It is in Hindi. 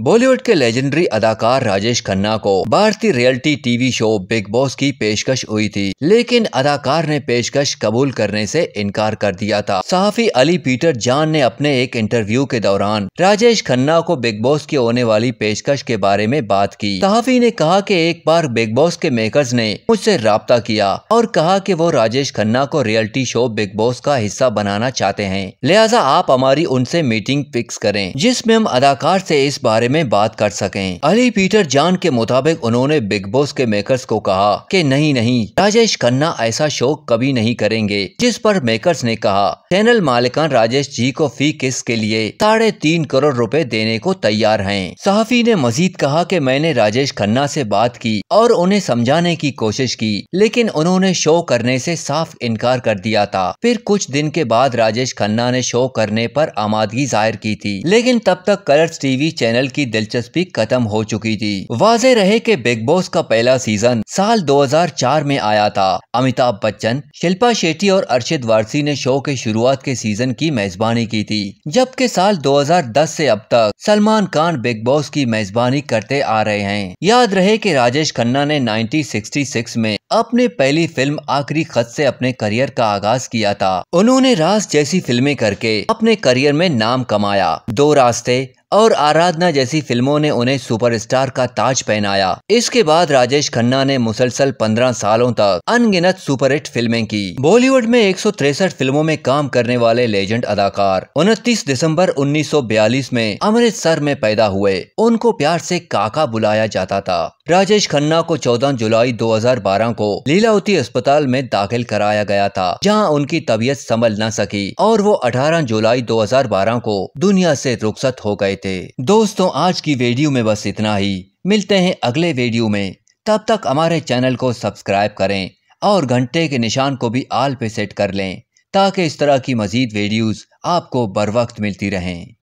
बॉलीवुड के लेजेंडरी अदाकार राजेश खन्ना को भारतीय reality TV show Bigg Boss की पेशकश हुई थी लेकिन अदाकार ने पेशकश कबूल करने से इनकार कर दिया था सहाफी अली पीटर जान ने अपने एक इंटरव्यू के दौरान राजेश खन्ना को बिग बॉस की होने वाली पेशकश के बारे में बात की सहाफी ने कहा कि एक बार बिग बॉस के मेकर ने मुझसे रबता किया और कहा की वो राजेश खन्ना को रियलिटी शो बिग बॉस का हिस्सा बनाना चाहते है लिहाजा आप हमारी उनसे मीटिंग फिक्स करें जिसमे हम अदाकार ऐसी इस बार बारे में बात कर सकें अली पीटर जान के मुताबिक उन्होंने बिग बॉस के मेकर्स को कहा कि नहीं नहीं राजेश खन्ना ऐसा शो कभी नहीं करेंगे जिस पर मेकर्स ने कहा चैनल मालिकान राजेश जी को फी किस के लिए साढ़े तीन करोड़ रुपए देने को तैयार हैं। सहाफी ने मजीद कहा कि मैंने राजेश खन्ना से बात की और उन्हें समझाने की कोशिश की लेकिन उन्होंने शो करने से साफ इनकार कर दिया था फिर कुछ दिन के बाद राजेश खन्ना ने शो करने पर आमादगी जाहिर की थी लेकिन तब तक कलर्स टीवी चैनल की दिलचस्पी खत्म हो चुकी थी वाजे रहे कि बिग बॉस का पहला सीजन साल 2004 में आया था अमिताभ बच्चन शिल्पा शेट्टी और अर्शिद वारसी ने शो के शुरुआत के सीजन की मेजबानी की थी जबकि साल 2010 से अब तक सलमान खान बिग बॉस की मेजबानी करते आ रहे हैं याद रहे की राजेश खन्ना ने नाइनटीन में अपने पहली फिल्म आखिरी खत से अपने करियर का आगाज किया था उन्होंने रास जैसी फिल्में करके अपने करियर में नाम कमाया दो रास्ते और आराधना जैसी फिल्मों ने उन्हें सुपरस्टार का ताज पहनाया इसके बाद राजेश खन्ना ने मुसलसल 15 सालों तक अनगिनत सुपरहिट फिल्में की बॉलीवुड में एक फिल्मों में काम करने वाले लेजेंड अदाकार 29 दिसंबर 1942 में अमृतसर में पैदा हुए उनको प्यार से काका बुलाया जाता था राजेश खन्ना को 14 जुलाई 2012 को लीलावती अस्पताल में दाखिल कराया गया था जहां उनकी तबीयत संभल न सकी और वो 18 जुलाई 2012 को दुनिया से रुखसत हो गए थे दोस्तों आज की वीडियो में बस इतना ही मिलते हैं अगले वीडियो में तब तक हमारे चैनल को सब्सक्राइब करें और घंटे के निशान को भी आल पे सेट कर लें ताकि इस तरह की मजीद वीडियोस आपको बर वक्त मिलती रहें